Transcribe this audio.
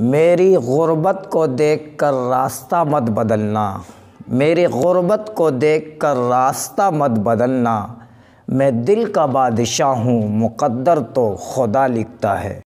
मेरी ग़ुरबत को देख कर रास्ता मत बदलना मेरी ग़ुरबत को देख कर रास्ता मत बदलना मैं दिल का बादशाह हूँ मुक़द्दर तो खुदा लिखता है